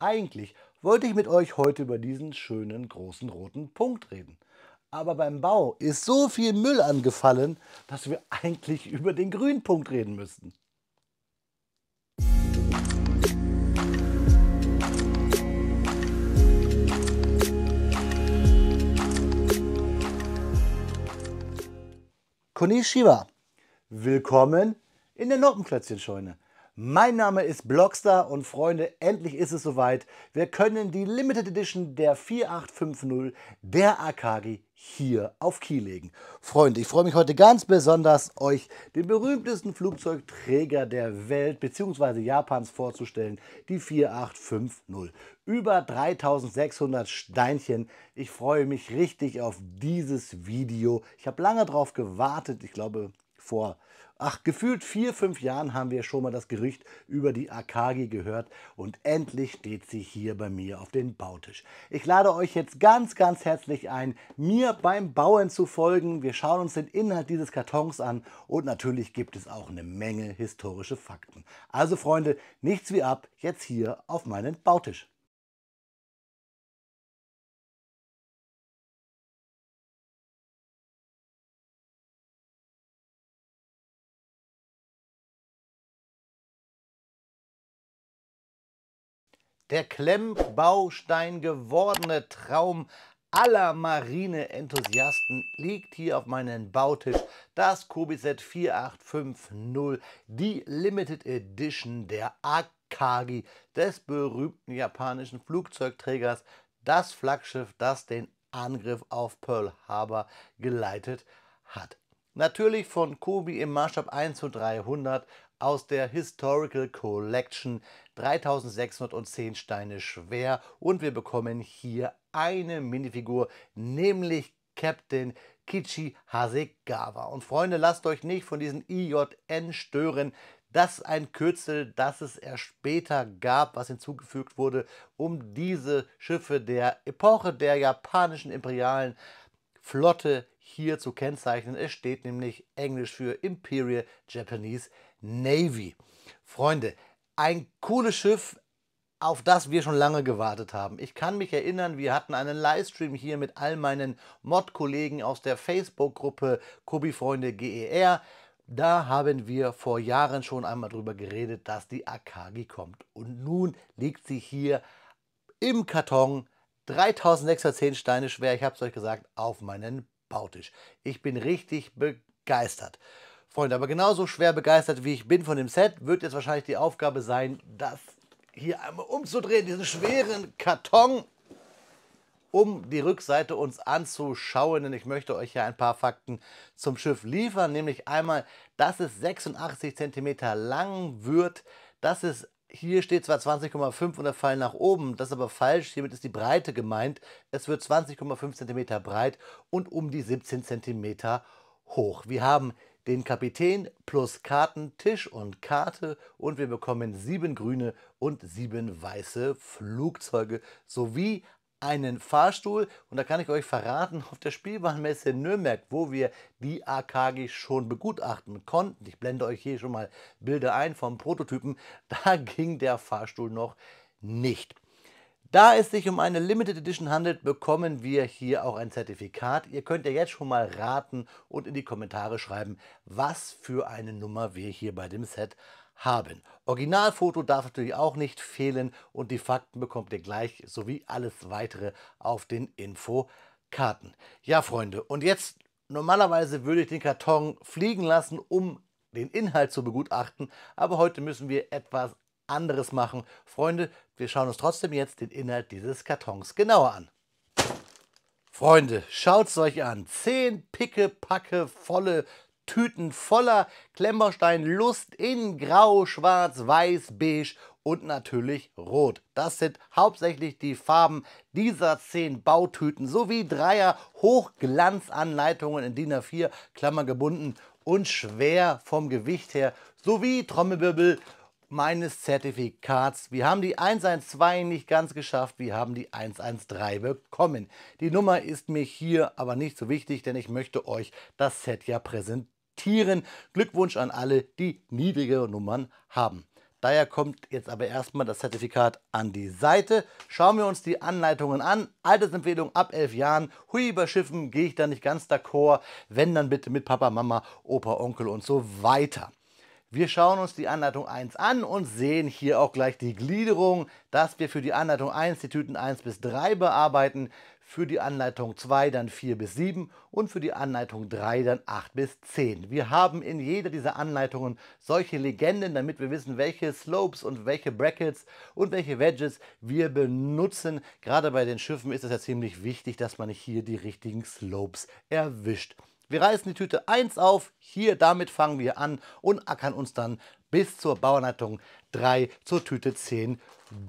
Eigentlich wollte ich mit euch heute über diesen schönen großen roten Punkt reden. Aber beim Bau ist so viel Müll angefallen, dass wir eigentlich über den grünen Punkt reden müssten. Konnichiwa. Willkommen in der Noppenplätzchenscheune. Mein Name ist Blockstar und Freunde, endlich ist es soweit. Wir können die Limited Edition der 4850 der Akagi hier auf Kiel legen. Freunde, ich freue mich heute ganz besonders, euch den berühmtesten Flugzeugträger der Welt bzw. Japans vorzustellen, die 4850. Über 3600 Steinchen. Ich freue mich richtig auf dieses Video. Ich habe lange darauf gewartet, ich glaube vor Ach, gefühlt vier, fünf Jahren haben wir schon mal das Gerücht über die Akagi gehört und endlich steht sie hier bei mir auf den Bautisch. Ich lade euch jetzt ganz, ganz herzlich ein, mir beim Bauen zu folgen. Wir schauen uns den Inhalt dieses Kartons an und natürlich gibt es auch eine Menge historische Fakten. Also Freunde, nichts wie ab, jetzt hier auf meinen Bautisch. der Klemmbaustein gewordene Traum aller Marine-Enthusiasten liegt hier auf meinem Bautisch das QBZ 4850, die Limited Edition der Akagi des berühmten japanischen Flugzeugträgers, das Flaggschiff, das den Angriff auf Pearl Harbor geleitet hat. Natürlich von Kobi im Maßstab 1 zu 300 aus der Historical Collection 3610 Steine schwer und wir bekommen hier eine Minifigur, nämlich Captain Kichi Hasegawa. Und Freunde, lasst euch nicht von diesen IJN stören. Das ist ein Kürzel, das es erst später gab, was hinzugefügt wurde, um diese Schiffe der Epoche der japanischen imperialen Flotte hier zu kennzeichnen. Es steht nämlich Englisch für Imperial Japanese Navy. Freunde, ein cooles Schiff, auf das wir schon lange gewartet haben. Ich kann mich erinnern, wir hatten einen Livestream hier mit all meinen Mod-Kollegen aus der Facebook-Gruppe Kobi-Freunde GER. Da haben wir vor Jahren schon einmal darüber geredet, dass die Akagi kommt. Und nun liegt sie hier im Karton, 3610 Steine schwer, ich habe es euch gesagt, auf meinen Bautisch. Ich bin richtig begeistert. Freunde, aber genauso schwer begeistert wie ich bin von dem Set, wird jetzt wahrscheinlich die Aufgabe sein, das hier einmal umzudrehen, diesen schweren Karton, um die Rückseite uns anzuschauen, denn ich möchte euch hier ein paar Fakten zum Schiff liefern, nämlich einmal, dass es 86 cm lang wird, dass es hier steht zwar 20,5 und der Fall nach oben, das ist aber falsch, hiermit ist die Breite gemeint. Es wird 20,5 cm breit und um die 17 cm hoch. Wir haben den Kapitän plus Karten, Tisch und Karte und wir bekommen sieben grüne und sieben weiße Flugzeuge sowie einen Fahrstuhl und da kann ich euch verraten, auf der Spielbahnmesse Nürnberg, wo wir die AKG schon begutachten konnten, ich blende euch hier schon mal Bilder ein vom Prototypen, da ging der Fahrstuhl noch nicht. Da es sich um eine Limited Edition handelt, bekommen wir hier auch ein Zertifikat. Ihr könnt ja jetzt schon mal raten und in die Kommentare schreiben, was für eine Nummer wir hier bei dem Set haben. Originalfoto darf natürlich auch nicht fehlen und die Fakten bekommt ihr gleich sowie alles weitere auf den Infokarten. Ja, Freunde, und jetzt normalerweise würde ich den Karton fliegen lassen, um den Inhalt zu begutachten, aber heute müssen wir etwas anderes machen. Freunde, wir schauen uns trotzdem jetzt den Inhalt dieses Kartons genauer an. Freunde, schaut es euch an. Zehn picke, packe, volle Tüten voller Klemmbaustein Lust in grau, schwarz, weiß, beige und natürlich rot. Das sind hauptsächlich die Farben dieser zehn Bautüten sowie dreier Hochglanzanleitungen in DIN A4 Klammer gebunden und schwer vom Gewicht her sowie Trommelwirbel meines Zertifikats. Wir haben die 112 nicht ganz geschafft, wir haben die 113 bekommen. Die Nummer ist mir hier aber nicht so wichtig, denn ich möchte euch das Set ja präsentieren. Glückwunsch an alle, die niedrigere Nummern haben. Daher kommt jetzt aber erstmal das Zertifikat an die Seite. Schauen wir uns die Anleitungen an. Altersempfehlung ab 11 Jahren. Hui, bei Schiffen gehe ich da nicht ganz d'accord. Wenn, dann bitte mit Papa, Mama, Opa, Onkel und so weiter. Wir schauen uns die Anleitung 1 an und sehen hier auch gleich die Gliederung, dass wir für die Anleitung 1 die Tüten 1 bis 3 bearbeiten, für die Anleitung 2 dann 4 bis 7 und für die Anleitung 3 dann 8 bis 10. Wir haben in jeder dieser Anleitungen solche Legenden, damit wir wissen, welche Slopes und welche Brackets und welche Wedges wir benutzen. Gerade bei den Schiffen ist es ja ziemlich wichtig, dass man hier die richtigen Slopes erwischt. Wir reißen die Tüte 1 auf, hier damit fangen wir an und ackern uns dann bis zur Bauernleitung 3 zur Tüte 10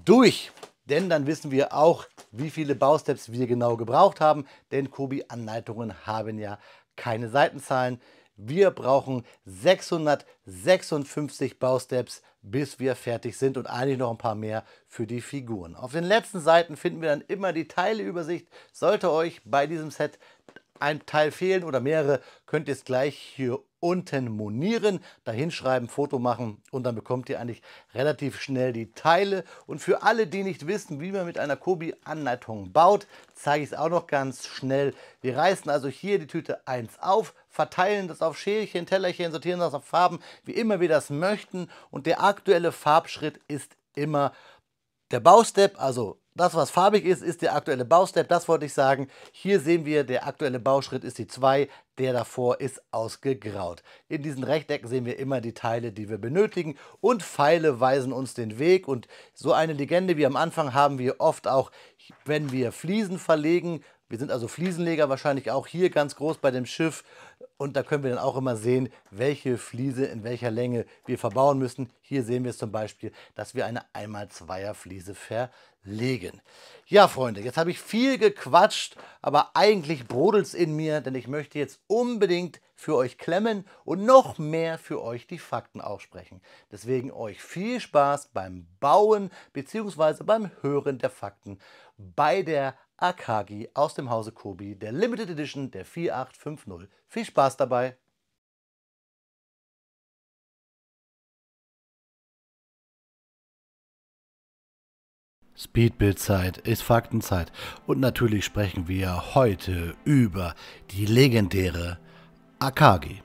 durch. Denn dann wissen wir auch, wie viele Bausteps wir genau gebraucht haben, denn Kobi-Anleitungen haben ja keine Seitenzahlen. Wir brauchen 656 Bausteps, bis wir fertig sind und eigentlich noch ein paar mehr für die Figuren. Auf den letzten Seiten finden wir dann immer die Teileübersicht. Sollte euch bei diesem Set ein Teil fehlen oder mehrere, könnt ihr es gleich hier unten monieren, dahin schreiben, Foto machen und dann bekommt ihr eigentlich relativ schnell die Teile. Und für alle, die nicht wissen, wie man mit einer Kobi Anleitung baut, zeige ich es auch noch ganz schnell. Wir reißen also hier die Tüte 1 auf, verteilen das auf Schälchen, Tellerchen, sortieren das auf Farben, wie immer wir das möchten. Und der aktuelle Farbschritt ist immer der Baustep, also das, was farbig ist, ist der aktuelle Baustep, das wollte ich sagen. Hier sehen wir, der aktuelle Bauschritt ist die 2, der davor ist ausgegraut. In diesen Rechtecken sehen wir immer die Teile, die wir benötigen und Pfeile weisen uns den Weg und so eine Legende wie am Anfang haben wir oft auch, wenn wir Fliesen verlegen, wir sind also Fliesenleger wahrscheinlich auch hier ganz groß bei dem Schiff und da können wir dann auch immer sehen, welche Fliese in welcher Länge wir verbauen müssen. Hier sehen wir es zum Beispiel, dass wir eine 1x2er Fliese verlegen. Ja, Freunde, jetzt habe ich viel gequatscht, aber eigentlich brodelt es in mir, denn ich möchte jetzt unbedingt für euch klemmen und noch mehr für euch die Fakten aussprechen. Deswegen euch viel Spaß beim Bauen bzw. beim Hören der Fakten bei der Akagi aus dem Hause Kobi, der Limited Edition der 4850. Viel Spaß dabei! Speedbild-Zeit ist Faktenzeit und natürlich sprechen wir heute über die legendäre Akagi.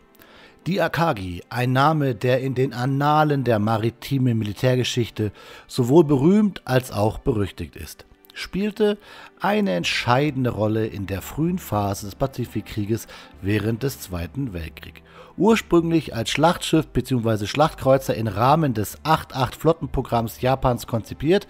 Die Akagi, ein Name, der in den Annalen der maritimen Militärgeschichte sowohl berühmt als auch berüchtigt ist spielte eine entscheidende Rolle in der frühen Phase des Pazifikkrieges während des Zweiten Weltkriegs ursprünglich als Schlachtschiff bzw. Schlachtkreuzer im Rahmen des 8-8 Flottenprogramms Japans konzipiert,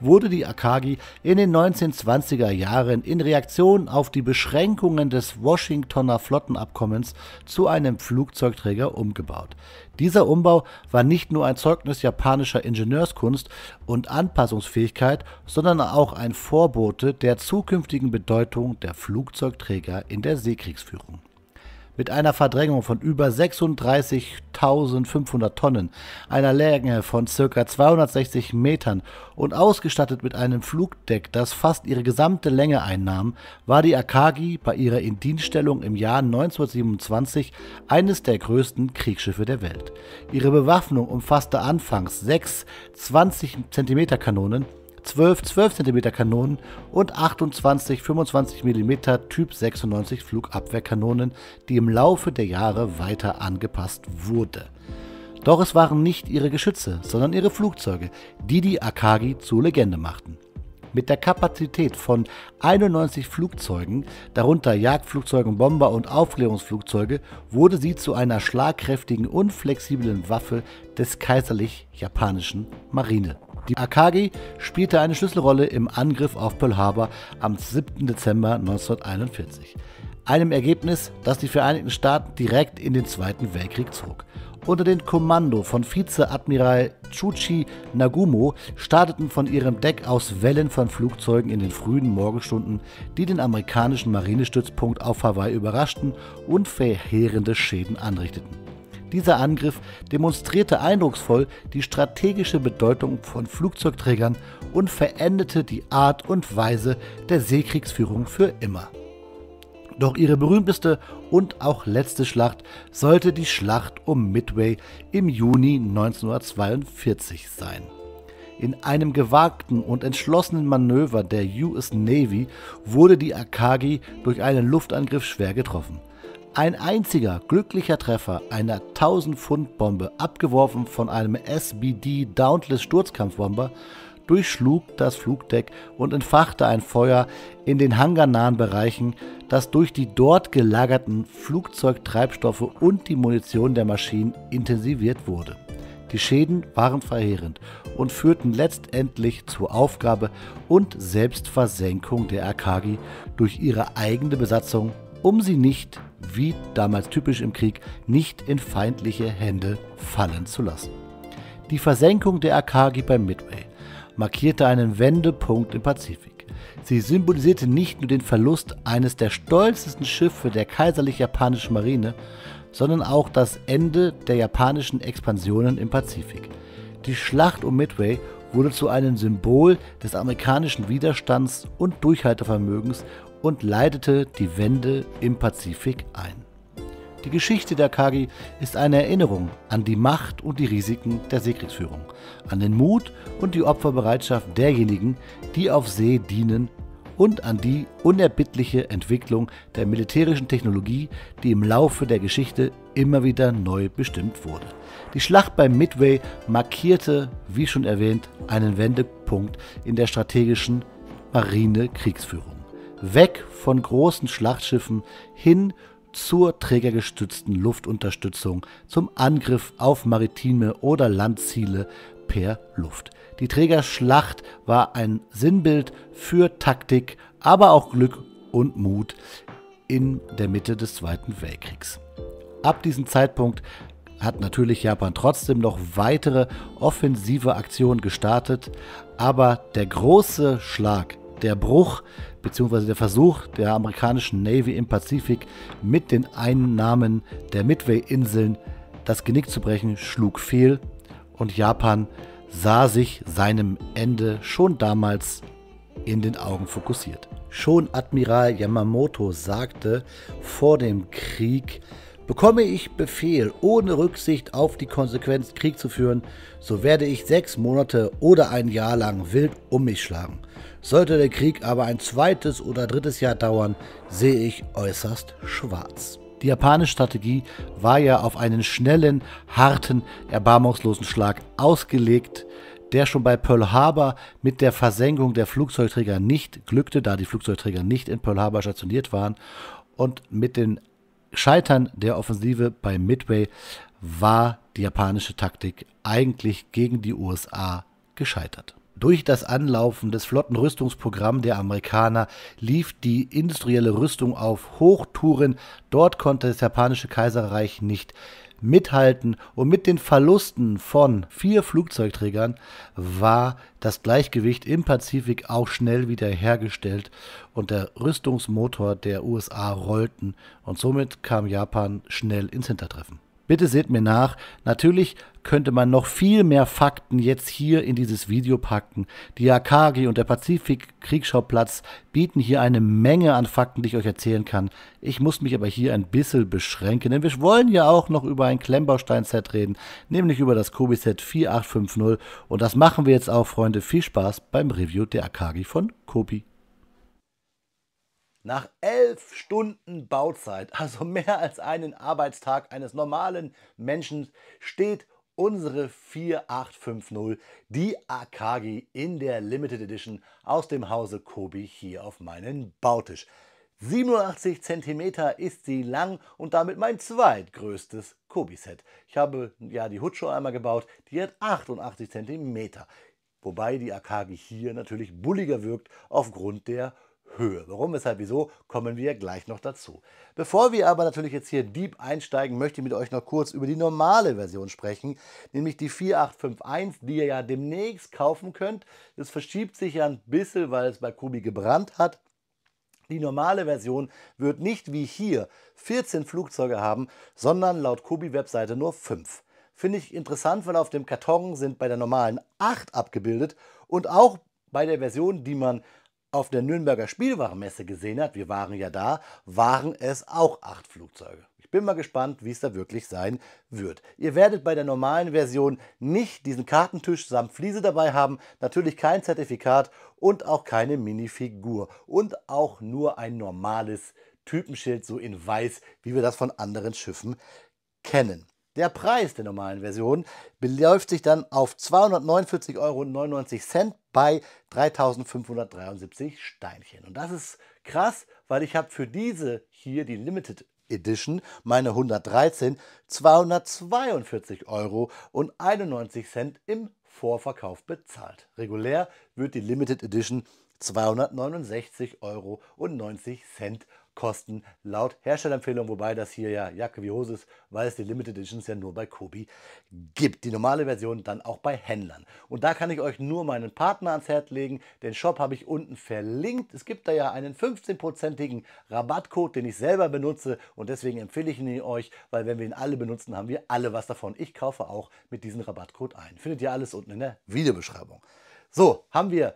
wurde die Akagi in den 1920er Jahren in Reaktion auf die Beschränkungen des Washingtoner Flottenabkommens zu einem Flugzeugträger umgebaut. Dieser Umbau war nicht nur ein Zeugnis japanischer Ingenieurskunst und Anpassungsfähigkeit, sondern auch ein Vorbote der zukünftigen Bedeutung der Flugzeugträger in der Seekriegsführung mit einer Verdrängung von über 36.500 Tonnen, einer Länge von ca. 260 Metern und ausgestattet mit einem Flugdeck, das fast ihre gesamte Länge einnahm, war die Akagi bei ihrer Indienststellung im Jahr 1927 eines der größten Kriegsschiffe der Welt. Ihre Bewaffnung umfasste anfangs sechs 20 cm Kanonen, 12 12 cm Kanonen und 28 25 mm Typ 96 Flugabwehrkanonen, die im Laufe der Jahre weiter angepasst wurde. Doch es waren nicht ihre Geschütze, sondern ihre Flugzeuge, die die Akagi zur Legende machten. Mit der Kapazität von 91 Flugzeugen, darunter Jagdflugzeugen, Bomber und Aufklärungsflugzeuge, wurde sie zu einer schlagkräftigen und flexiblen Waffe des kaiserlich-japanischen Marine. Die Akagi spielte eine Schlüsselrolle im Angriff auf Pearl Harbor am 7. Dezember 1941. Einem Ergebnis, das die Vereinigten Staaten direkt in den Zweiten Weltkrieg zog. Unter dem Kommando von Vizeadmiral Chuchi Nagumo starteten von ihrem Deck aus Wellen von Flugzeugen in den frühen Morgenstunden, die den amerikanischen Marinestützpunkt auf Hawaii überraschten und verheerende Schäden anrichteten. Dieser Angriff demonstrierte eindrucksvoll die strategische Bedeutung von Flugzeugträgern und veränderte die Art und Weise der Seekriegsführung für immer. Doch ihre berühmteste und auch letzte Schlacht sollte die Schlacht um Midway im Juni 1942 sein. In einem gewagten und entschlossenen Manöver der US Navy wurde die Akagi durch einen Luftangriff schwer getroffen. Ein einziger glücklicher Treffer einer 1000-Pfund-Bombe, abgeworfen von einem SBD Dauntless Sturzkampfbomber, durchschlug das Flugdeck und entfachte ein Feuer in den hangarnahen Bereichen, das durch die dort gelagerten Flugzeugtreibstoffe und die Munition der Maschinen intensiviert wurde. Die Schäden waren verheerend und führten letztendlich zur Aufgabe und Selbstversenkung der Akagi durch ihre eigene Besatzung, um sie nicht wie damals typisch im Krieg, nicht in feindliche Hände fallen zu lassen. Die Versenkung der Akagi bei Midway markierte einen Wendepunkt im Pazifik. Sie symbolisierte nicht nur den Verlust eines der stolzesten Schiffe der kaiserlich japanischen Marine, sondern auch das Ende der japanischen Expansionen im Pazifik. Die Schlacht um Midway wurde zu einem Symbol des amerikanischen Widerstands und Durchhaltevermögens und leitete die Wende im Pazifik ein. Die Geschichte der Kagi ist eine Erinnerung an die Macht und die Risiken der Seekriegsführung, an den Mut und die Opferbereitschaft derjenigen, die auf See dienen und an die unerbittliche Entwicklung der militärischen Technologie, die im Laufe der Geschichte immer wieder neu bestimmt wurde. Die Schlacht bei Midway markierte, wie schon erwähnt, einen Wendepunkt in der strategischen Marinekriegsführung weg von großen Schlachtschiffen hin zur trägergestützten Luftunterstützung zum Angriff auf maritime oder Landziele per Luft. Die Trägerschlacht war ein Sinnbild für Taktik, aber auch Glück und Mut in der Mitte des Zweiten Weltkriegs. Ab diesem Zeitpunkt hat natürlich Japan trotzdem noch weitere offensive Aktionen gestartet, aber der große Schlag der Bruch bzw. der Versuch der amerikanischen Navy im Pazifik mit den Einnahmen der Midway-Inseln das Genick zu brechen, schlug fehl und Japan sah sich seinem Ende schon damals in den Augen fokussiert. Schon Admiral Yamamoto sagte vor dem Krieg, Bekomme ich Befehl, ohne Rücksicht auf die Konsequenz Krieg zu führen, so werde ich sechs Monate oder ein Jahr lang wild um mich schlagen. Sollte der Krieg aber ein zweites oder drittes Jahr dauern, sehe ich äußerst schwarz. Die japanische Strategie war ja auf einen schnellen, harten, erbarmungslosen Schlag ausgelegt, der schon bei Pearl Harbor mit der Versenkung der Flugzeugträger nicht glückte, da die Flugzeugträger nicht in Pearl Harbor stationiert waren. Und mit dem Scheitern der Offensive bei Midway war die japanische Taktik eigentlich gegen die USA gescheitert. Durch das Anlaufen des flotten Rüstungsprogramms der Amerikaner lief die industrielle Rüstung auf Hochtouren. Dort konnte das japanische Kaiserreich nicht mithalten und mit den Verlusten von vier Flugzeugträgern war das Gleichgewicht im Pazifik auch schnell wieder hergestellt und der Rüstungsmotor der USA rollten und somit kam Japan schnell ins Hintertreffen. Bitte seht mir nach, natürlich könnte man noch viel mehr Fakten jetzt hier in dieses Video packen. Die Akagi und der Pazifik-Kriegsschauplatz bieten hier eine Menge an Fakten, die ich euch erzählen kann. Ich muss mich aber hier ein bisschen beschränken, denn wir wollen ja auch noch über ein Klemmbaustein-Set reden, nämlich über das Kobi-Set 4850. Und das machen wir jetzt auch, Freunde. Viel Spaß beim Review der Akagi von Kobi. Nach elf Stunden Bauzeit, also mehr als einen Arbeitstag eines normalen Menschen, steht unsere 4850, die Akagi in der Limited Edition aus dem Hause Kobi hier auf meinen Bautisch. 87 cm ist sie lang und damit mein zweitgrößtes Kobi-Set. Ich habe ja die Hutscho einmal gebaut, die hat 88 cm. Wobei die Akagi hier natürlich bulliger wirkt aufgrund der Höhe. Warum, weshalb, wieso, kommen wir gleich noch dazu. Bevor wir aber natürlich jetzt hier deep einsteigen, möchte ich mit euch noch kurz über die normale Version sprechen, nämlich die 4851, die ihr ja demnächst kaufen könnt. Das verschiebt sich ja ein bisschen, weil es bei Kubi gebrannt hat. Die normale Version wird nicht wie hier 14 Flugzeuge haben, sondern laut Kubi-Webseite nur 5. Finde ich interessant, weil auf dem Karton sind bei der normalen 8 abgebildet und auch bei der Version, die man auf der Nürnberger Spielwarenmesse gesehen hat, wir waren ja da, waren es auch acht Flugzeuge. Ich bin mal gespannt, wie es da wirklich sein wird. Ihr werdet bei der normalen Version nicht diesen Kartentisch samt Fliese dabei haben, natürlich kein Zertifikat und auch keine Minifigur und auch nur ein normales Typenschild so in weiß, wie wir das von anderen Schiffen kennen. Der Preis der normalen Version beläuft sich dann auf 249,99 Euro bei 3573 Steinchen. Und das ist krass, weil ich habe für diese hier, die Limited Edition, meine 113, 242 Euro und 91 Cent im Vorverkauf bezahlt. Regulär wird die Limited Edition 269 Euro und 90 Cent kosten laut Herstellerempfehlung, wobei das hier ja Jacke wie Hose ist, weil es die Limited Editions ja nur bei Kobi gibt. Die normale Version dann auch bei Händlern. Und da kann ich euch nur meinen Partner ans Herz legen. Den Shop habe ich unten verlinkt. Es gibt da ja einen 15-prozentigen Rabattcode, den ich selber benutze und deswegen empfehle ich ihn euch, weil wenn wir ihn alle benutzen, haben wir alle was davon. Ich kaufe auch mit diesem Rabattcode ein. Findet ihr alles unten in der Videobeschreibung. So, haben wir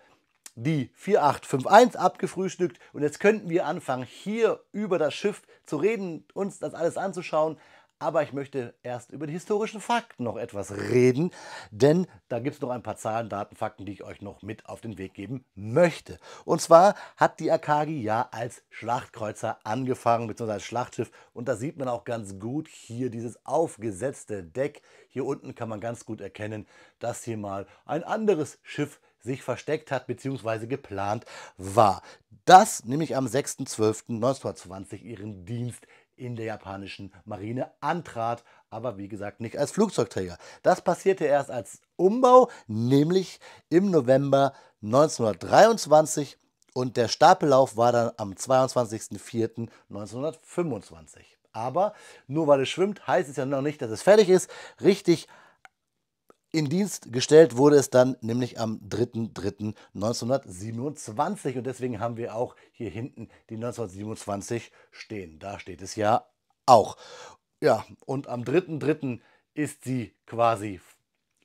die 4851 abgefrühstückt und jetzt könnten wir anfangen, hier über das Schiff zu reden, uns das alles anzuschauen. Aber ich möchte erst über die historischen Fakten noch etwas reden, denn da gibt es noch ein paar Zahlen, Daten, Fakten, die ich euch noch mit auf den Weg geben möchte. Und zwar hat die Akagi ja als Schlachtkreuzer angefangen, beziehungsweise als Schlachtschiff. Und da sieht man auch ganz gut hier dieses aufgesetzte Deck. Hier unten kann man ganz gut erkennen, dass hier mal ein anderes Schiff sich versteckt hat bzw. geplant war. Das nämlich am 6.12.1920 ihren Dienst in der japanischen Marine antrat, aber wie gesagt nicht als Flugzeugträger. Das passierte erst als Umbau, nämlich im November 1923 und der Stapellauf war dann am 22.04.1925. Aber nur weil es schwimmt, heißt es ja noch nicht, dass es fertig ist. Richtig in Dienst gestellt wurde es dann nämlich am 3.3.1927 und deswegen haben wir auch hier hinten die 1927 stehen. Da steht es ja auch. Ja, und am 3.3. ist sie quasi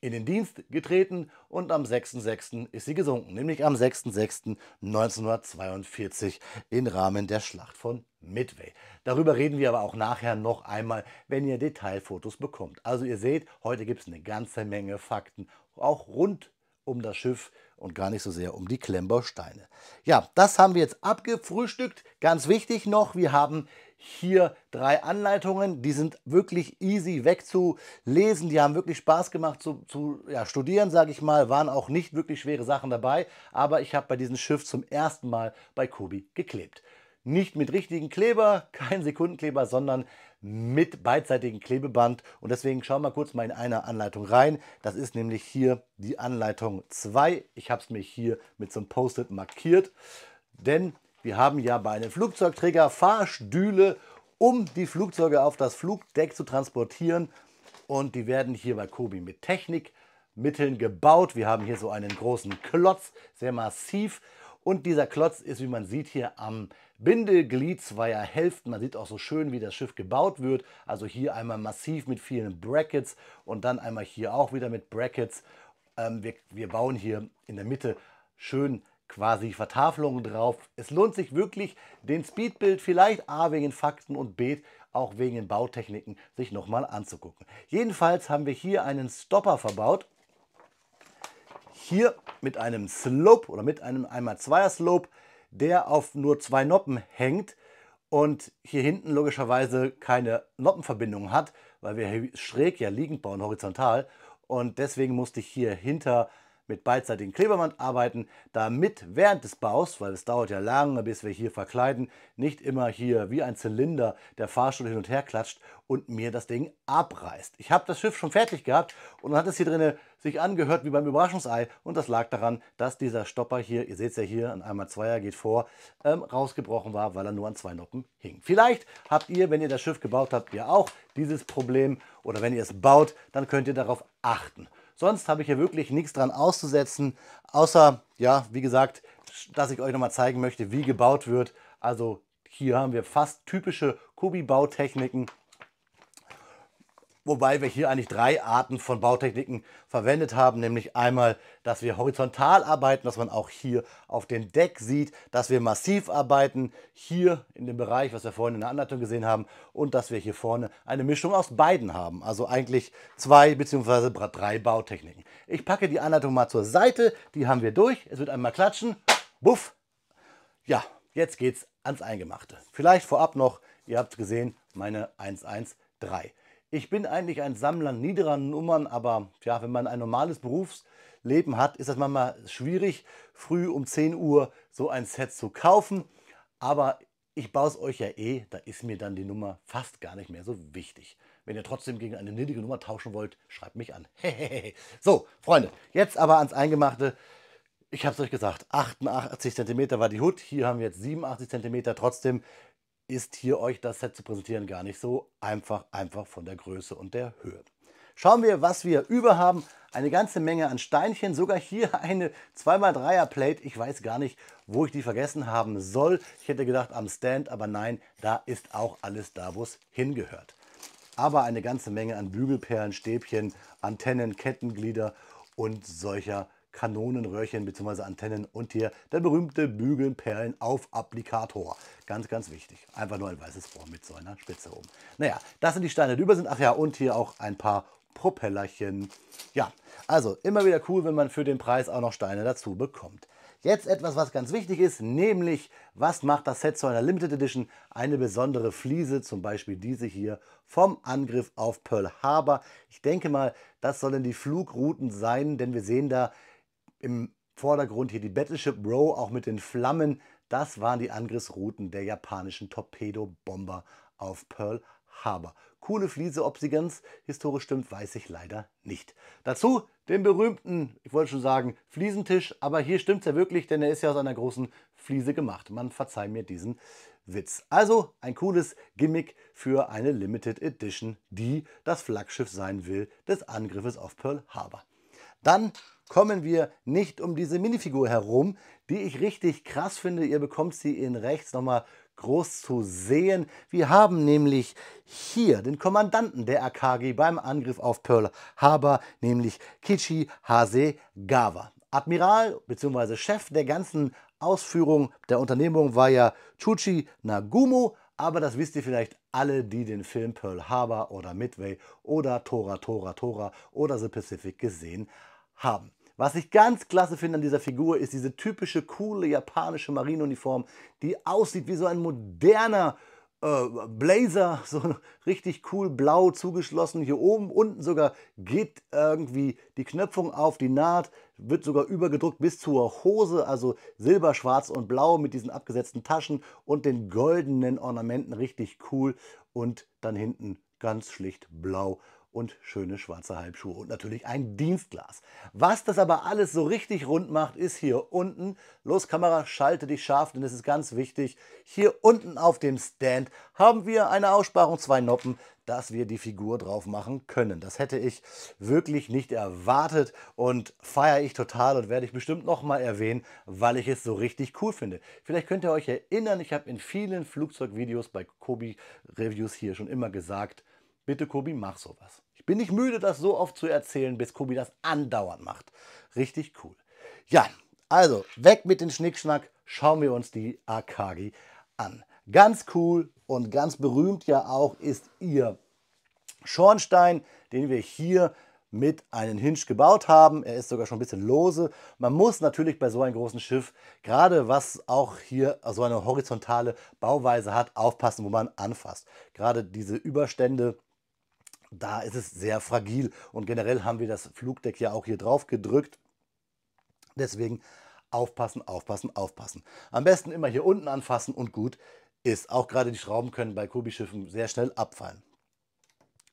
in den Dienst getreten und am 6.6. ist sie gesunken, nämlich am 6.6.1942 im Rahmen der Schlacht von Midway. Darüber reden wir aber auch nachher noch einmal, wenn ihr Detailfotos bekommt. Also ihr seht, heute gibt es eine ganze Menge Fakten, auch rund um das Schiff und gar nicht so sehr um die Klemmbausteine. Ja, das haben wir jetzt abgefrühstückt. Ganz wichtig noch, wir haben hier drei Anleitungen. Die sind wirklich easy wegzulesen. Die haben wirklich Spaß gemacht zu, zu ja, studieren, sage ich mal. Waren auch nicht wirklich schwere Sachen dabei. Aber ich habe bei diesem Schiff zum ersten Mal bei Kobi geklebt. Nicht mit richtigen Kleber, kein Sekundenkleber, sondern mit beidseitigem Klebeband. Und deswegen schauen wir kurz mal in eine Anleitung rein. Das ist nämlich hier die Anleitung 2. Ich habe es mir hier mit so einem Post-it markiert. Denn wir haben ja bei einem Flugzeugträger Fahrstühle, um die Flugzeuge auf das Flugdeck zu transportieren. Und die werden hier bei Kobi mit Technikmitteln gebaut. Wir haben hier so einen großen Klotz, sehr massiv. Und dieser Klotz ist, wie man sieht, hier am Bindeglied zweier Hälften. Man sieht auch so schön, wie das Schiff gebaut wird. Also hier einmal massiv mit vielen Brackets und dann einmal hier auch wieder mit Brackets. Ähm, wir, wir bauen hier in der Mitte schön quasi Vertafelungen drauf. Es lohnt sich wirklich, den Speedbild vielleicht A wegen Fakten und B auch wegen den Bautechniken sich nochmal anzugucken. Jedenfalls haben wir hier einen Stopper verbaut. Hier mit einem Slope oder mit einem 1x2er Slope, der auf nur zwei Noppen hängt und hier hinten logischerweise keine Noppenverbindung hat, weil wir schräg ja liegend bauen, horizontal. Und deswegen musste ich hier hinter mit beidseitigem Klebeband arbeiten, damit während des Baus, weil es dauert ja lange, bis wir hier verkleiden, nicht immer hier wie ein Zylinder der Fahrstuhl hin und her klatscht und mir das Ding abreißt. Ich habe das Schiff schon fertig gehabt und dann hat es hier drinnen sich angehört wie beim Überraschungsei und das lag daran, dass dieser Stopper hier, ihr seht es ja hier, ein einmal Zweier geht vor, ähm, rausgebrochen war, weil er nur an zwei Noppen hing. Vielleicht habt ihr, wenn ihr das Schiff gebaut habt, ja auch dieses Problem oder wenn ihr es baut, dann könnt ihr darauf achten. Sonst habe ich hier wirklich nichts dran auszusetzen, außer, ja, wie gesagt, dass ich euch nochmal zeigen möchte, wie gebaut wird. Also hier haben wir fast typische kubi bautechniken Wobei wir hier eigentlich drei Arten von Bautechniken verwendet haben, nämlich einmal, dass wir horizontal arbeiten, dass man auch hier auf dem Deck sieht, dass wir massiv arbeiten, hier in dem Bereich, was wir vorhin in der Anleitung gesehen haben, und dass wir hier vorne eine Mischung aus beiden haben, also eigentlich zwei bzw. drei Bautechniken. Ich packe die Anleitung mal zur Seite, die haben wir durch, es wird einmal klatschen, buff, ja, jetzt geht's ans Eingemachte. Vielleicht vorab noch, ihr habt gesehen, meine 113. Ich bin eigentlich ein Sammler niederer Nummern, aber ja, wenn man ein normales Berufsleben hat, ist das manchmal schwierig, früh um 10 Uhr so ein Set zu kaufen. Aber ich baue es euch ja eh, da ist mir dann die Nummer fast gar nicht mehr so wichtig. Wenn ihr trotzdem gegen eine niedrige Nummer tauschen wollt, schreibt mich an. So, Freunde, jetzt aber ans Eingemachte. Ich habe es euch gesagt, 88 cm war die Hut, hier haben wir jetzt 87 cm. Trotzdem ist hier euch das Set zu präsentieren gar nicht so einfach, einfach von der Größe und der Höhe. Schauen wir, was wir über haben. Eine ganze Menge an Steinchen, sogar hier eine 2x3er Plate. Ich weiß gar nicht, wo ich die vergessen haben soll. Ich hätte gedacht am Stand, aber nein, da ist auch alles da, wo es hingehört. Aber eine ganze Menge an Bügelperlen, Stäbchen, Antennen, Kettenglieder und solcher Kanonenröhrchen bzw. Antennen und hier der berühmte Bügelperlen auf Applikator. Ganz, ganz wichtig. Einfach nur ein weißes Rohr mit so einer Spitze oben. Naja, das sind die Steine, die über sind. Ach ja, und hier auch ein paar Propellerchen. Ja, also immer wieder cool, wenn man für den Preis auch noch Steine dazu bekommt. Jetzt etwas, was ganz wichtig ist, nämlich, was macht das Set zu einer Limited Edition? Eine besondere Fliese, zum Beispiel diese hier vom Angriff auf Pearl Harbor. Ich denke mal, das sollen die Flugrouten sein, denn wir sehen da, im Vordergrund hier die Battleship Row, auch mit den Flammen. Das waren die Angriffsrouten der japanischen Torpedobomber auf Pearl Harbor. Coole Fliese, ob sie ganz historisch stimmt, weiß ich leider nicht. Dazu den berühmten, ich wollte schon sagen, Fliesentisch, aber hier stimmt es ja wirklich, denn er ist ja aus einer großen Fliese gemacht. Man verzeiht mir diesen Witz. Also ein cooles Gimmick für eine Limited Edition, die das Flaggschiff sein will des Angriffes auf Pearl Harbor dann kommen wir nicht um diese Minifigur herum, die ich richtig krass finde. Ihr bekommt sie in rechts nochmal groß zu sehen. Wir haben nämlich hier den Kommandanten der Akagi beim Angriff auf Pearl Harbor, nämlich Kichi Hasegawa. Admiral bzw. Chef der ganzen Ausführung der Unternehmung war ja Chuchi Nagumo, aber das wisst ihr vielleicht alle, die den Film Pearl Harbor oder Midway oder Tora Tora Tora oder The Pacific gesehen haben. Was ich ganz klasse finde an dieser Figur ist diese typische coole japanische Marineuniform, die aussieht wie so ein moderner äh, Blazer, so richtig cool blau zugeschlossen. Hier oben, unten sogar geht irgendwie die Knöpfung auf, die Naht wird sogar übergedruckt bis zur Hose, also silber, schwarz und blau mit diesen abgesetzten Taschen und den goldenen Ornamenten, richtig cool. Und dann hinten ganz schlicht blau und schöne schwarze Halbschuhe und natürlich ein Dienstglas. Was das aber alles so richtig rund macht, ist hier unten. Los Kamera, schalte dich scharf, denn es ist ganz wichtig. Hier unten auf dem Stand haben wir eine Aussparung, zwei Noppen, dass wir die Figur drauf machen können. Das hätte ich wirklich nicht erwartet und feiere ich total und werde ich bestimmt nochmal erwähnen, weil ich es so richtig cool finde. Vielleicht könnt ihr euch erinnern, ich habe in vielen Flugzeugvideos bei Kobi Reviews hier schon immer gesagt, bitte Kobi, mach sowas. Bin nicht müde, das so oft zu erzählen, bis Kobi das andauernd macht. Richtig cool. Ja, also weg mit dem Schnickschnack, schauen wir uns die Akagi an. Ganz cool und ganz berühmt ja auch ist ihr Schornstein, den wir hier mit einem Hinge gebaut haben. Er ist sogar schon ein bisschen lose. Man muss natürlich bei so einem großen Schiff, gerade was auch hier so eine horizontale Bauweise hat, aufpassen, wo man anfasst. Gerade diese Überstände da ist es sehr fragil. Und generell haben wir das Flugdeck ja auch hier drauf gedrückt. Deswegen aufpassen, aufpassen, aufpassen. Am besten immer hier unten anfassen und gut ist. Auch gerade die Schrauben können bei Kobi-Schiffen sehr schnell abfallen.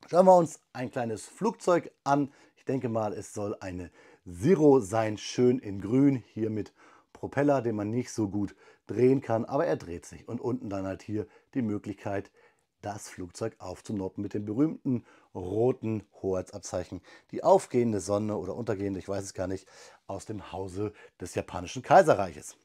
Schauen wir uns ein kleines Flugzeug an. Ich denke mal, es soll eine Zero sein, schön in grün, hier mit Propeller, den man nicht so gut drehen kann, aber er dreht sich. Und unten dann halt hier die Möglichkeit, das Flugzeug aufzunoppen mit dem berühmten roten Hoheitsabzeichen, die aufgehende Sonne oder untergehende, ich weiß es gar nicht, aus dem Hause des japanischen Kaiserreiches.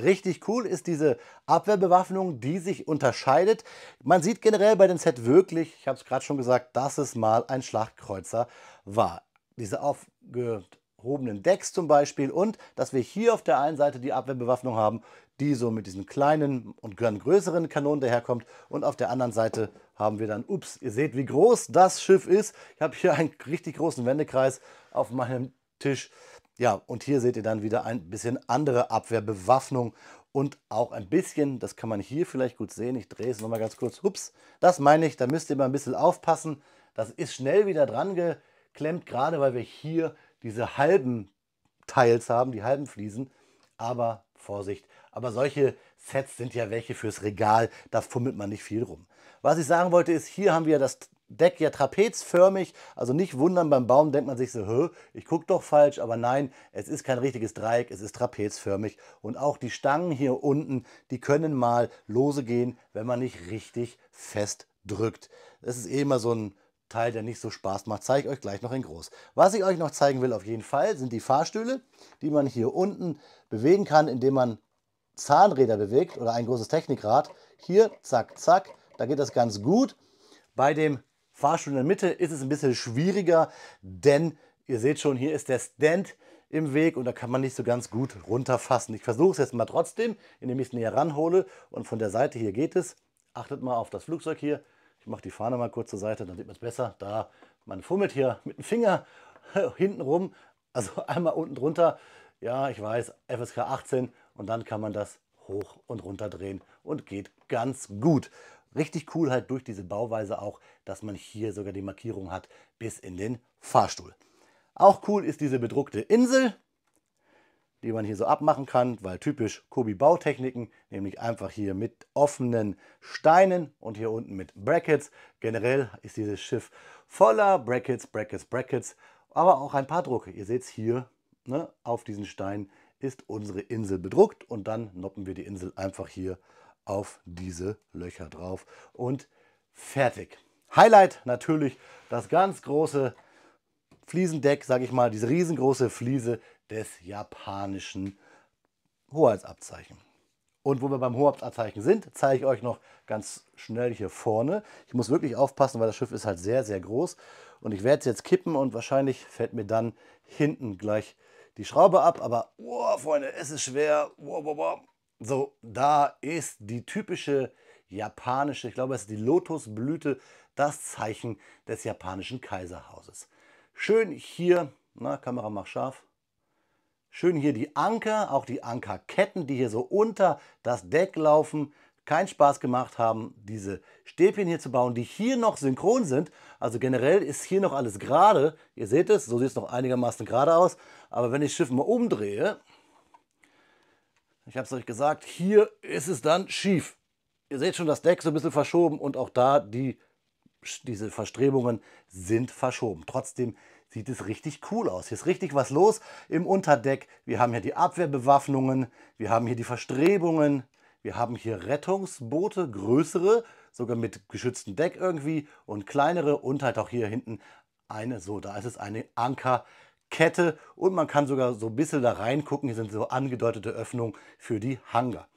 Richtig cool ist diese Abwehrbewaffnung, die sich unterscheidet. Man sieht generell bei dem Set wirklich, ich habe es gerade schon gesagt, dass es mal ein Schlachtkreuzer war. Diese aufge gehobenen Decks zum Beispiel und dass wir hier auf der einen Seite die Abwehrbewaffnung haben, die so mit diesen kleinen und größeren Kanonen daherkommt und auf der anderen Seite haben wir dann, ups, ihr seht, wie groß das Schiff ist. Ich habe hier einen richtig großen Wendekreis auf meinem Tisch. Ja, und hier seht ihr dann wieder ein bisschen andere Abwehrbewaffnung und auch ein bisschen, das kann man hier vielleicht gut sehen, ich drehe es nochmal ganz kurz, ups, das meine ich, da müsst ihr mal ein bisschen aufpassen. Das ist schnell wieder dran geklemmt, gerade weil wir hier diese halben Teils haben, die halben Fliesen. Aber Vorsicht. Aber solche Sets sind ja welche fürs Regal. Da fummelt man nicht viel rum. Was ich sagen wollte ist, hier haben wir das Deck ja trapezförmig. Also nicht wundern, beim Baum denkt man sich so, ich gucke doch falsch. Aber nein, es ist kein richtiges Dreieck, es ist trapezförmig. Und auch die Stangen hier unten, die können mal lose gehen, wenn man nicht richtig fest drückt. Das ist eh immer so ein Teil, der nicht so Spaß macht, zeige ich euch gleich noch in groß. Was ich euch noch zeigen will auf jeden Fall, sind die Fahrstühle, die man hier unten bewegen kann, indem man Zahnräder bewegt oder ein großes Technikrad. Hier, zack, zack, da geht das ganz gut. Bei dem Fahrstuhl in der Mitte ist es ein bisschen schwieriger, denn ihr seht schon, hier ist der Stand im Weg und da kann man nicht so ganz gut runterfassen. Ich versuche es jetzt mal trotzdem, indem ich es näher ranhole und von der Seite hier geht es. Achtet mal auf das Flugzeug hier, mache die Fahne mal kurz zur Seite, dann sieht man es besser. Da, man fummelt hier mit dem Finger hinten rum, also einmal unten drunter. Ja, ich weiß, FSK 18 und dann kann man das hoch und runter drehen und geht ganz gut. Richtig cool halt durch diese Bauweise auch, dass man hier sogar die Markierung hat bis in den Fahrstuhl. Auch cool ist diese bedruckte Insel die man hier so abmachen kann, weil typisch Kobi-Bautechniken, nämlich einfach hier mit offenen Steinen und hier unten mit Brackets. Generell ist dieses Schiff voller Brackets, Brackets, Brackets, aber auch ein paar Drucke. Ihr seht es hier ne, auf diesen Stein ist unsere Insel bedruckt und dann noppen wir die Insel einfach hier auf diese Löcher drauf und fertig. Highlight natürlich das ganz große Fliesendeck, sage ich mal, diese riesengroße Fliese, des japanischen Hoheitsabzeichen. Und wo wir beim Hoheitsabzeichen sind, zeige ich euch noch ganz schnell hier vorne. Ich muss wirklich aufpassen, weil das Schiff ist halt sehr, sehr groß. Und ich werde es jetzt kippen und wahrscheinlich fällt mir dann hinten gleich die Schraube ab. Aber, oh, Freunde, es ist schwer. Oh, oh, oh. So, da ist die typische japanische, ich glaube, es ist die Lotusblüte, das Zeichen des japanischen Kaiserhauses. Schön hier, na, Kamera macht scharf, Schön hier die Anker, auch die Ankerketten, die hier so unter das Deck laufen. Kein Spaß gemacht haben, diese Stäbchen hier zu bauen, die hier noch synchron sind. Also generell ist hier noch alles gerade. Ihr seht es, so sieht es noch einigermaßen gerade aus. Aber wenn ich das Schiff mal umdrehe, ich habe es euch gesagt, hier ist es dann schief. Ihr seht schon das Deck so ein bisschen verschoben und auch da die, diese Verstrebungen sind verschoben. Trotzdem sieht es richtig cool aus. Hier ist richtig was los im Unterdeck. Wir haben hier die Abwehrbewaffnungen, wir haben hier die Verstrebungen, wir haben hier Rettungsboote, größere, sogar mit geschütztem Deck irgendwie und kleinere und halt auch hier hinten eine, so da ist es eine Ankerkette und man kann sogar so ein bisschen da reingucken. Hier sind so angedeutete Öffnungen für die Hangar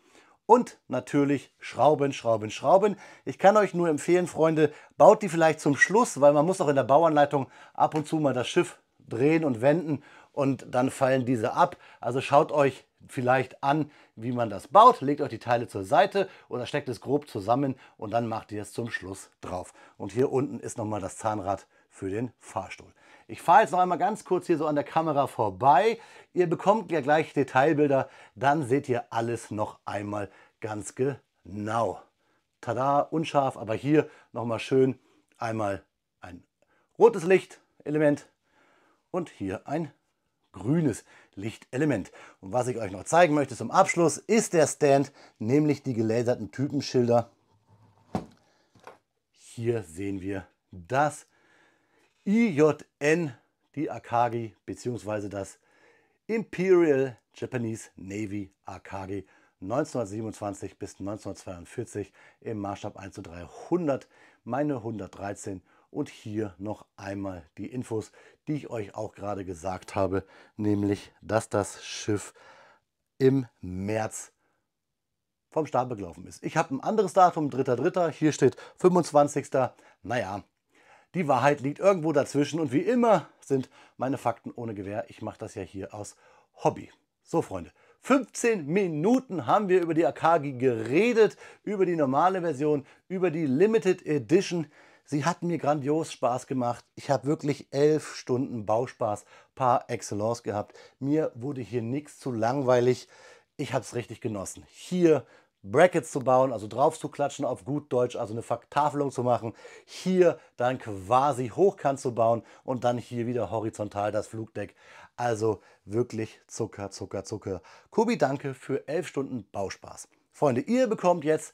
und natürlich Schrauben, Schrauben, Schrauben. Ich kann euch nur empfehlen, Freunde, baut die vielleicht zum Schluss, weil man muss auch in der Bauanleitung ab und zu mal das Schiff drehen und wenden und dann fallen diese ab. Also schaut euch vielleicht an, wie man das baut, legt euch die Teile zur Seite oder steckt es grob zusammen und dann macht ihr es zum Schluss drauf. Und hier unten ist nochmal das Zahnrad für den Fahrstuhl. Ich fahre jetzt noch einmal ganz kurz hier so an der Kamera vorbei. Ihr bekommt ja gleich Detailbilder, dann seht ihr alles noch einmal ganz genau. Tada, unscharf, aber hier nochmal schön einmal ein rotes Lichtelement und hier ein grünes Lichtelement. Und was ich euch noch zeigen möchte zum Abschluss ist der Stand, nämlich die gelaserten Typenschilder. Hier sehen wir das IJN, die Akagi beziehungsweise das Imperial Japanese Navy Akagi 1927 bis 1942 im Maßstab 1 zu 300, meine 113 und hier noch einmal die Infos, die ich euch auch gerade gesagt habe, nämlich, dass das Schiff im März vom Stapel gelaufen ist. Ich habe ein anderes Datum, 3.3., hier steht 25. Naja, die Wahrheit liegt irgendwo dazwischen und wie immer sind meine Fakten ohne Gewehr. Ich mache das ja hier aus Hobby. So, Freunde. 15 Minuten haben wir über die Akagi geredet, über die normale Version, über die Limited Edition. Sie hat mir grandios Spaß gemacht. Ich habe wirklich elf Stunden Bauspaß par excellence gehabt. Mir wurde hier nichts zu langweilig. Ich habe es richtig genossen. Hier Brackets zu bauen, also drauf zu klatschen auf gut Deutsch, also eine Faktafelung zu machen, hier dann quasi hochkant zu bauen und dann hier wieder horizontal das Flugdeck. Also wirklich Zucker, Zucker, Zucker. Kobi, danke für 11 Stunden Bauspaß. Freunde, ihr bekommt jetzt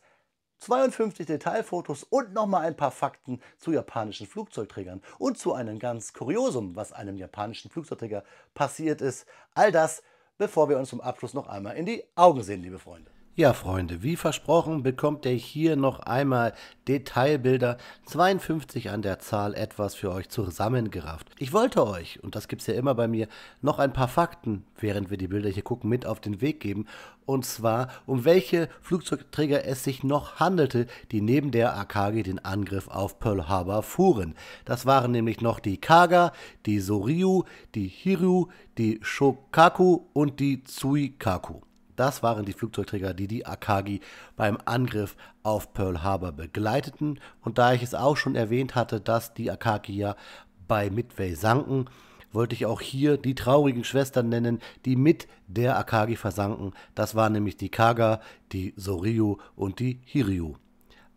52 Detailfotos und nochmal ein paar Fakten zu japanischen Flugzeugträgern und zu einem ganz Kuriosum, was einem japanischen Flugzeugträger passiert ist. All das, bevor wir uns zum Abschluss noch einmal in die Augen sehen, liebe Freunde. Ja, Freunde, wie versprochen bekommt ihr hier noch einmal Detailbilder, 52 an der Zahl, etwas für euch zusammengerafft. Ich wollte euch, und das gibt es ja immer bei mir, noch ein paar Fakten, während wir die Bilder hier gucken, mit auf den Weg geben. Und zwar, um welche Flugzeugträger es sich noch handelte, die neben der Akagi den Angriff auf Pearl Harbor fuhren. Das waren nämlich noch die Kaga, die Soryu, die Hiryu, die Shokaku und die Tsuikaku. Das waren die Flugzeugträger, die die Akagi beim Angriff auf Pearl Harbor begleiteten. Und da ich es auch schon erwähnt hatte, dass die Akagi ja bei Midway sanken, wollte ich auch hier die traurigen Schwestern nennen, die mit der Akagi versanken. Das waren nämlich die Kaga, die Soryu und die Hiryu.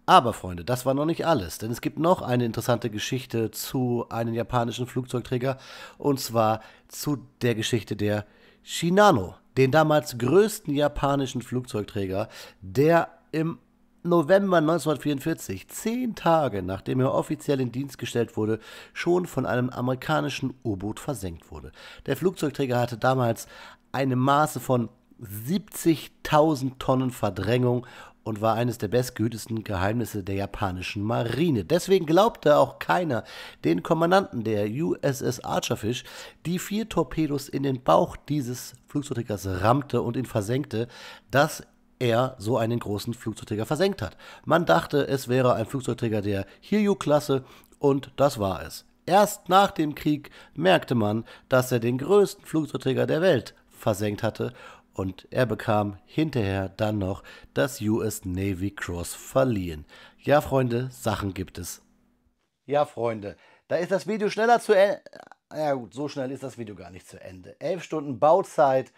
Aber Freunde, das war noch nicht alles, denn es gibt noch eine interessante Geschichte zu einem japanischen Flugzeugträger und zwar zu der Geschichte der Shinano den damals größten japanischen Flugzeugträger, der im November 1944, zehn Tage nachdem er offiziell in Dienst gestellt wurde, schon von einem amerikanischen U-Boot versenkt wurde. Der Flugzeugträger hatte damals eine Maße von 70.000 Tonnen Verdrängung und war eines der bestgehütesten Geheimnisse der japanischen Marine. Deswegen glaubte auch keiner den Kommandanten der USS Archerfish, die vier Torpedos in den Bauch dieses Flugzeugträgers rammte und ihn versenkte, dass er so einen großen Flugzeugträger versenkt hat. Man dachte, es wäre ein Flugzeugträger der Hiryu-Klasse und das war es. Erst nach dem Krieg merkte man, dass er den größten Flugzeugträger der Welt versenkt hatte und er bekam hinterher dann noch das US Navy Cross verliehen. Ja, Freunde, Sachen gibt es. Ja, Freunde, da ist das Video schneller zu Ende. Ja gut, so schnell ist das Video gar nicht zu Ende. Elf Stunden Bauzeit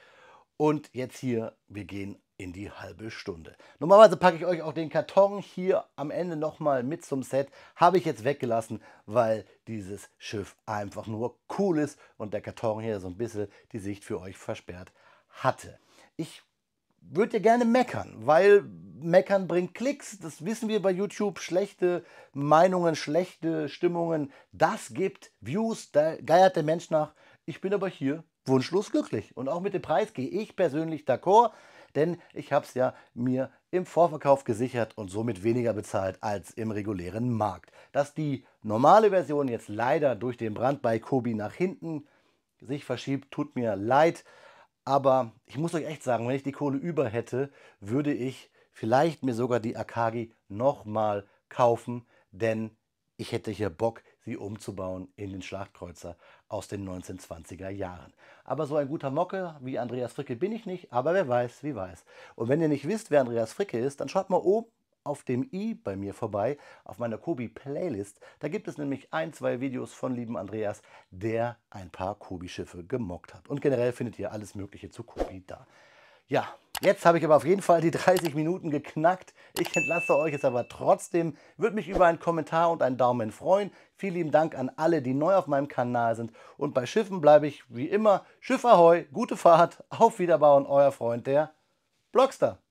und jetzt hier, wir gehen in die halbe Stunde. Normalerweise packe ich euch auch den Karton hier am Ende nochmal mit zum Set. Habe ich jetzt weggelassen, weil dieses Schiff einfach nur cool ist und der Karton hier so ein bisschen die Sicht für euch versperrt hatte. Ich würde ja gerne meckern, weil meckern bringt Klicks. Das wissen wir bei YouTube. Schlechte Meinungen, schlechte Stimmungen, das gibt Views. Da geiert der Mensch nach. Ich bin aber hier wunschlos glücklich. Und auch mit dem Preis gehe ich persönlich d'accord, denn ich habe es ja mir im Vorverkauf gesichert und somit weniger bezahlt als im regulären Markt. Dass die normale Version jetzt leider durch den Brand bei Kobi nach hinten sich verschiebt, tut mir leid. Aber ich muss euch echt sagen, wenn ich die Kohle über hätte, würde ich vielleicht mir sogar die Akagi nochmal kaufen, denn ich hätte hier Bock, sie umzubauen in den Schlachtkreuzer aus den 1920er Jahren. Aber so ein guter Mocke wie Andreas Fricke bin ich nicht, aber wer weiß, wie weiß. Und wenn ihr nicht wisst, wer Andreas Fricke ist, dann schaut mal oben auf dem i bei mir vorbei, auf meiner Kobi-Playlist. Da gibt es nämlich ein, zwei Videos von lieben Andreas, der ein paar Kobi-Schiffe gemockt hat. Und generell findet ihr alles Mögliche zu Kobi da. Ja, jetzt habe ich aber auf jeden Fall die 30 Minuten geknackt. Ich entlasse euch jetzt aber trotzdem. Würde mich über einen Kommentar und einen Daumen freuen. Vielen lieben Dank an alle, die neu auf meinem Kanal sind. Und bei Schiffen bleibe ich wie immer. Schiff Ahoi, gute Fahrt, auf Wiederbauen, euer Freund der Blogster.